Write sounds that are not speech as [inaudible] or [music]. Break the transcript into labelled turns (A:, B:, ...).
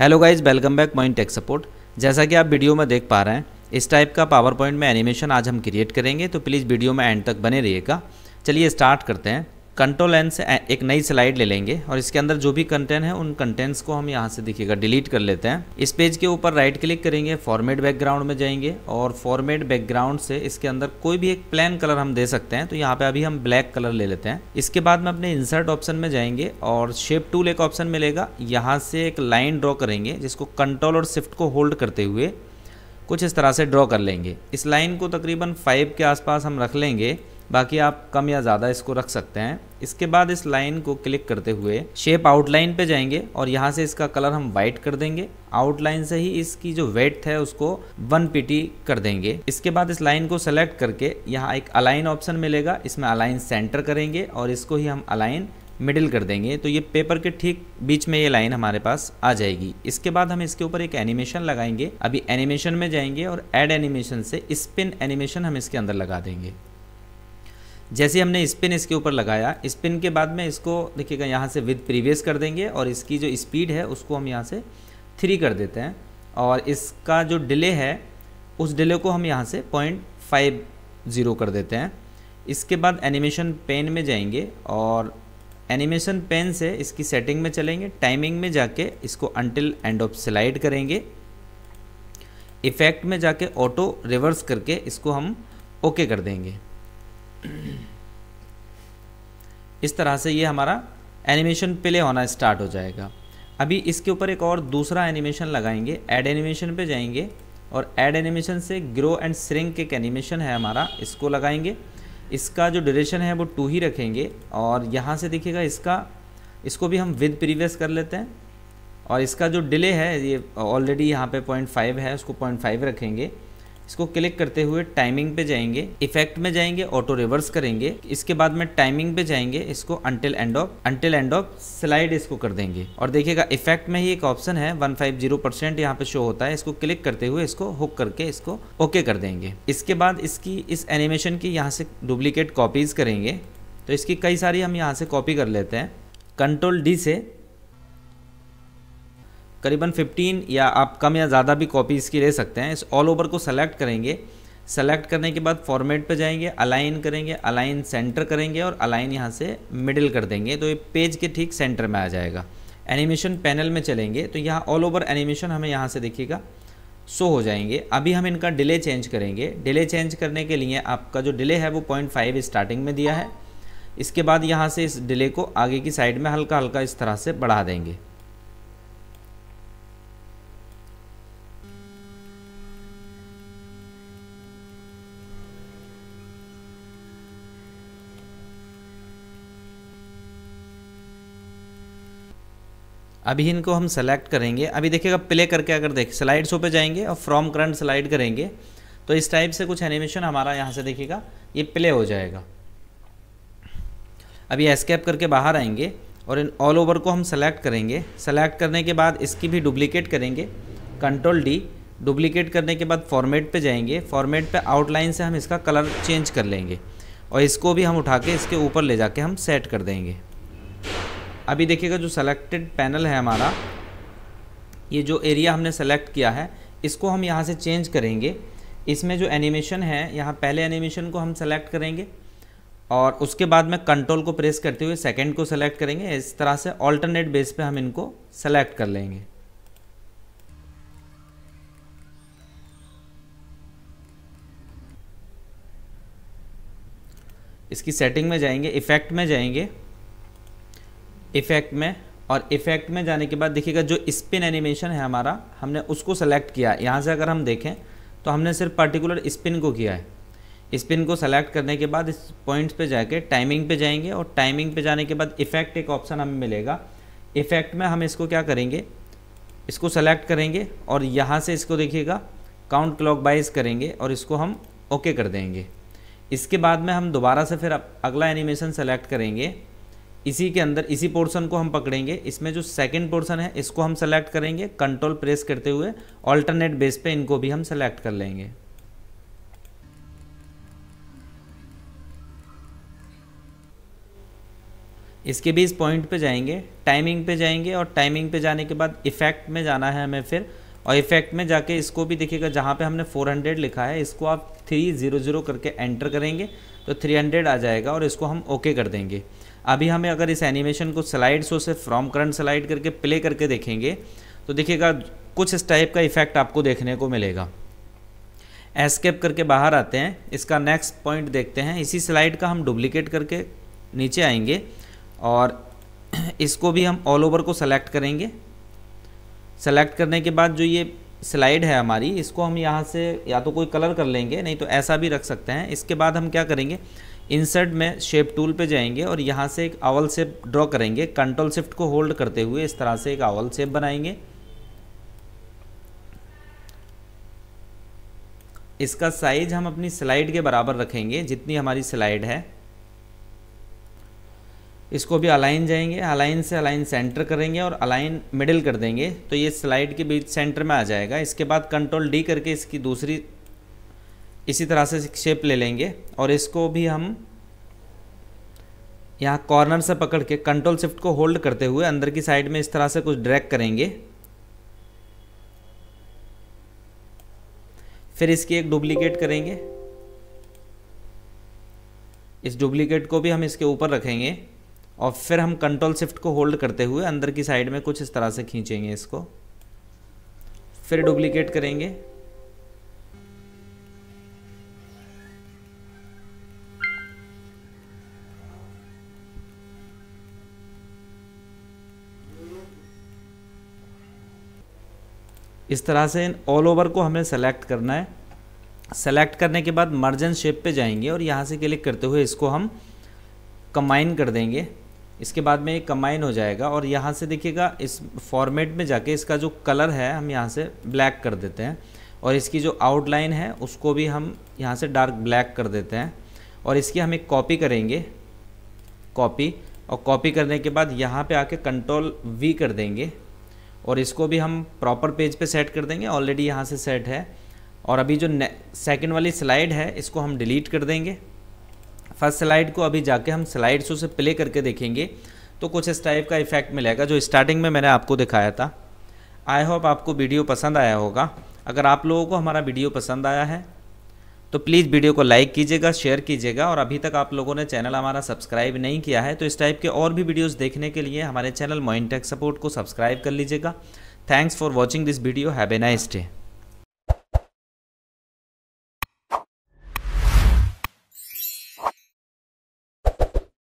A: hello guys welcome back point tech support जैसा कि आप वीडियो में देख पा रहे हैं इस टाइप का पावर पॉइंट में एनिमेशन आज हम क्रिएट करेंगे तो प्लीज़ वीडियो में एंड तक बने रहिएगा चलिए स्टार्ट करते हैं कंट्रोल एन से एक नई स्लाइड ले लेंगे और इसके अंदर जो भी कंटेंट है उन कंटेंट्स को हम यहाँ से देखिएगा डिलीट कर लेते हैं इस पेज के ऊपर राइट क्लिक करेंगे फॉर्मेट बैकग्राउंड में जाएंगे और फॉर्मेट बैकग्राउंड से इसके अंदर कोई भी एक प्लेन कलर हम दे सकते हैं तो यहाँ पे अभी हम ब्लैक कलर ले लेते हैं इसके बाद में अपने इंसर्ट ऑप्शन में जाएंगे और शेप टूल एक ऑप्शन मिलेगा यहाँ से एक लाइन ड्रॉ करेंगे जिसको कंट्रोल और शिफ्ट को होल्ड करते हुए कुछ इस तरह से ड्रॉ कर लेंगे इस लाइन को तकरीबन फाइव के आसपास हम रख लेंगे बाकी आप कम या ज़्यादा इसको रख सकते हैं इसके बाद इस लाइन को क्लिक करते हुए शेप आउटलाइन पे जाएंगे और यहाँ से इसका कलर हम वाइट कर देंगे आउटलाइन से ही इसकी जो वेट है उसको वन पीटी कर देंगे इसके बाद इस लाइन को सेलेक्ट करके यहाँ एक अलाइन ऑप्शन मिलेगा इसमें अलाइन सेंटर करेंगे और इसको ही हम अलाइन मिडिल कर देंगे तो ये पेपर के ठीक बीच में ये लाइन हमारे पास आ जाएगी इसके बाद हम इसके ऊपर एक एनिमेशन लगाएंगे अभी एनिमेशन में जाएंगे और एड एनिमेशन से स्पिन एनिमेशन हम इसके अंदर लगा देंगे जैसे हमने स्पिन इसके ऊपर लगाया स्पिन के बाद में इसको देखिएगा यहाँ से विद प्रीवियस कर देंगे और इसकी जो स्पीड है उसको हम यहाँ से थ्री कर देते हैं और इसका जो डिले है उस डिले को हम यहाँ से पॉइंट फाइव ज़ीरो कर देते हैं इसके बाद एनिमेशन पेन में जाएंगे और एनिमेशन पेन से इसकी सेटिंग में चलेंगे टाइमिंग में जाके इसको अनटिल एंड ऑफ स्लाइड करेंगे इफ़ेक्ट में जाके ऑटो रिवर्स करके इसको हम ओके okay कर देंगे इस तरह से ये हमारा एनिमेशन प्ले होना स्टार्ट हो जाएगा अभी इसके ऊपर एक और दूसरा एनिमेशन लगाएंगे ऐड एनिमेशन पे जाएंगे और ऐड एनिमेशन से ग्रो एंड श्रिंक एक एनिमेशन है हमारा इसको लगाएंगे इसका जो ड्यूरेशन है वो टू ही रखेंगे और यहाँ से देखिएगा इसका इसको भी हम विद प्रीवियस कर लेते हैं और इसका जो डिले है ये ऑलरेडी यहाँ पे पॉइंट फाइव है उसको पॉइंट फाइव रखेंगे इसको क्लिक करते हुए टाइमिंग पे जाएंगे इफेक्ट में जाएंगे ऑटो रिवर्स करेंगे इसके बाद में टाइमिंग पे जाएंगे इसको until end of until end of slide इसको कर देंगे और देखिएगा इफेक्ट में ही एक ऑप्शन है वन फाइव जीरो परसेंट यहाँ पे शो होता है इसको क्लिक करते हुए इसको हुक करके इसको ओके कर देंगे इसके बाद इसकी इस एनिमेशन की यहाँ से डुप्लीकेट कॉपीज करेंगे तो इसकी कई सारी हम यहाँ से कॉपी कर लेते हैं कंट्रोल डी से करीबन 15 या आप कम या ज़्यादा भी कॉपी इसकी ले सकते हैं इस ऑल ओवर को सेलेक्ट करेंगे सेलेक्ट करने के बाद फॉर्मेट पे जाएंगे अलाइन करेंगे अलाइन सेंटर करेंगे और अलाइन यहाँ से मिडिल कर देंगे तो ये पेज के ठीक सेंटर में आ जाएगा एनिमेशन पैनल में चलेंगे तो यहाँ ऑल ओवर एनिमेशन हमें यहाँ से देखिएगा शो हो जाएंगे अभी हम इनका डिले चेंज करेंगे डिले चेंज करने के लिए आपका जो डिले है वो पॉइंट फाइव स्टार्टिंग में दिया है इसके बाद यहाँ से इस डिले को आगे की साइड में हल्का हल्का इस तरह से बढ़ा देंगे अभी इनको हम सेलेक्ट करेंगे अभी देखिएगा प्ले करके अगर देख स्लाइड शो पे जाएंगे और फ्रॉम करंट स्लाइड करेंगे तो इस टाइप से कुछ एनिमेशन हमारा यहाँ से देखिएगा ये प्ले हो जाएगा अभी एस्केप करके बाहर आएंगे और इन ऑल ओवर को हम सेलेक्ट करेंगे सेलेक्ट करने के बाद इसकी भी डुप्लीकेट करेंगे कंट्रोल डी डुप्लीकेट करने के बाद फॉर्मेट पे जाएंगे फॉर्मेट पे आउटलाइन से हम इसका कलर चेंज कर लेंगे और इसको भी हम उठा के इसके ऊपर ले जाके हम सेट कर देंगे अभी देखिएगा जो सेलेक्टेड पैनल है हमारा ये जो एरिया हमने सेलेक्ट किया है इसको हम यहाँ से चेंज करेंगे इसमें जो एनिमेशन है यहाँ पहले एनिमेशन को हम सेलेक्ट करेंगे और उसके बाद में कंट्रोल को प्रेस करते हुए सेकंड को सेलेक्ट करेंगे इस तरह से ऑल्टरनेट बेस पे हम इनको सेलेक्ट कर लेंगे इसकी सेटिंग में जाएंगे इफेक्ट में जाएंगे इफेक्ट में और इफेक्ट में जाने के बाद देखिएगा जो स्पिन एनिमेशन है हमारा हमने उसको सेलेक्ट किया है यहाँ से अगर हम देखें तो हमने सिर्फ पर्टिकुलर स्पिन को किया है स्पिन को सेलेक्ट करने के बाद इस पॉइंट्स पे जाके टाइमिंग पे जाएंगे और टाइमिंग पे जाने के बाद इफेक्ट एक ऑप्शन हमें मिलेगा इफेक्ट में हम इसको क्या करेंगे इसको सेलेक्ट करेंगे और यहाँ से इसको देखिएगा काउंट क्लॉक वाइज करेंगे और इसको हम ओके कर देंगे इसके बाद में हम दोबारा से फिर अगला एनिमेशन सेलेक्ट करेंगे इसी के अंदर इसी पोर्शन को हम पकड़ेंगे इसमें जो सेकंड पोर्शन है इसको हम सेलेक्ट करेंगे कंट्रोल प्रेस करते हुए ऑल्टरनेट बेस पे इनको भी हम सेलेक्ट कर लेंगे इसके भी इस पॉइंट पे जाएंगे टाइमिंग पे जाएंगे और टाइमिंग पे जाने के बाद इफेक्ट में जाना है हमें फिर और इफेक्ट में जाके इसको भी देखिएगा जहाँ पे हमने 400 लिखा है इसको आप 300 करके एंटर करेंगे तो 300 आ जाएगा और इसको हम ओके कर देंगे अभी हमें अगर इस एनिमेशन को स्लाइड शो से फ्रॉम करंट स्लाइड करके प्ले करके देखेंगे तो देखिएगा कुछ इस टाइप का इफेक्ट आपको देखने को मिलेगा एस्केप करके बाहर आते हैं इसका नेक्स्ट पॉइंट देखते हैं इसी स्लाइड का हम डुप्लीकेट करके नीचे आएंगे और [clears throat] इसको भी हम ऑल ओवर को सेलेक्ट करेंगे सेलेक्ट करने के बाद जो ये स्लाइड है हमारी इसको हम यहाँ से या तो कोई कलर कर लेंगे नहीं तो ऐसा भी रख सकते हैं इसके बाद हम क्या करेंगे इंसर्ट में शेप टूल पे जाएंगे और यहाँ से एक आवल सेप ड्रॉ करेंगे कंट्रोल शिफ्ट को होल्ड करते हुए इस तरह से एक आवल सेप बनाएंगे इसका साइज हम अपनी स्लाइड के बराबर रखेंगे जितनी हमारी स्लाइड है इसको भी अलाइन जाएंगे अलाइन से अलाइन सेंटर करेंगे और अलाइन मिडिल कर देंगे तो ये स्लाइड के बीच सेंटर में आ जाएगा इसके बाद कंट्रोल डी करके इसकी दूसरी इसी तरह से शेप ले लेंगे और इसको भी हम यहाँ कॉर्नर से पकड़ के कंट्रोल शिफ्ट को होल्ड करते हुए अंदर की साइड में इस तरह से कुछ ड्रैग करेंगे फिर इसकी एक डुप्लीकेट करेंगे इस डुप्लीकेट को भी हम इसके ऊपर रखेंगे और फिर हम कंट्रोल शिफ्ट को होल्ड करते हुए अंदर की साइड में कुछ इस तरह से खींचेंगे इसको फिर डुप्लीकेट करेंगे इस तरह से इन ऑल ओवर को हमें सेलेक्ट करना है सेलेक्ट करने के बाद मर्जन शेप पे जाएंगे और यहाँ से क्लिक करते हुए इसको हम कम्बाइन कर देंगे इसके बाद में ये कम्बाइन हो जाएगा और यहाँ से देखिएगा इस फॉर्मेट में जाके इसका जो कलर है हम यहाँ से ब्लैक कर देते हैं और इसकी जो आउटलाइन है उसको भी हम यहाँ से डार्क ब्लैक कर देते हैं और इसकी हम एक कॉपी करेंगे कॉपी और कॉपी करने के बाद यहाँ पे आके कंट्रोल वी कर देंगे और इसको भी हम प्रॉपर पेज पे सेट कर देंगे ऑलरेडी यहाँ से सेट है और अभी जो सेकंड वाली स्लाइड है इसको हम डिलीट कर देंगे फर्स्ट स्लाइड को अभी जाके हम स्लाइड शो से प्ले करके देखेंगे तो कुछ इस टाइप का इफेक्ट मिलेगा जो स्टार्टिंग में मैंने आपको दिखाया था आई होप आपको वीडियो पसंद आया होगा अगर आप लोगों को हमारा वीडियो पसंद आया है तो प्लीज़ वीडियो को लाइक कीजिएगा शेयर कीजिएगा और अभी तक आप लोगों ने चैनल हमारा सब्सक्राइब नहीं किया है तो इस टाइप के और भी वीडियोज़ देखने के लिए हमारे चैनल मोइन टेक सपोर्ट को सब्सक्राइब कर लीजिएगा thanks for watching this video have a nice day